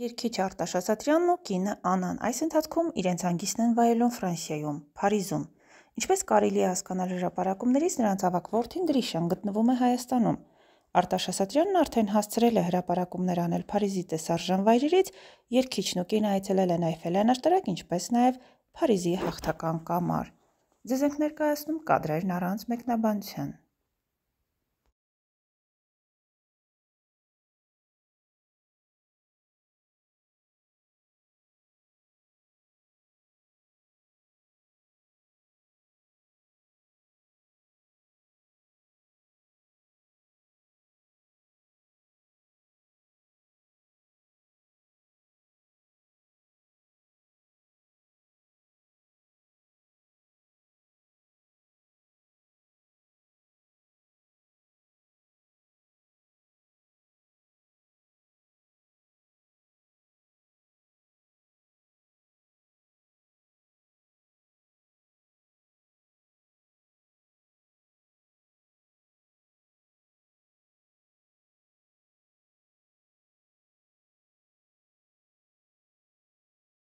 Երկիչ Արտաշ Ասատրյանն ու կինը Անան այս ընթացքում իրենց հանգիստն են վայելում Ֆրանսիայում, Փարիզում։ Ինչպես կարելի է հասկանալ հրապարակումներից, նրանց ավակ որդին Գրիշան գտնվում է Հայաստանում։ Արտաշ Ասատրյանն արդեն հասցրել է հրապարակումներ անել Փարիզի տեսարժան վայրերից, երկիչն ու կինը այցելել են Այֆել անաշտարակ, ինչպես նաև Փարիզի հաղթական կամար։ Ձեզ ենք ներկայացնում կադրերն առանց մեկնաբանության։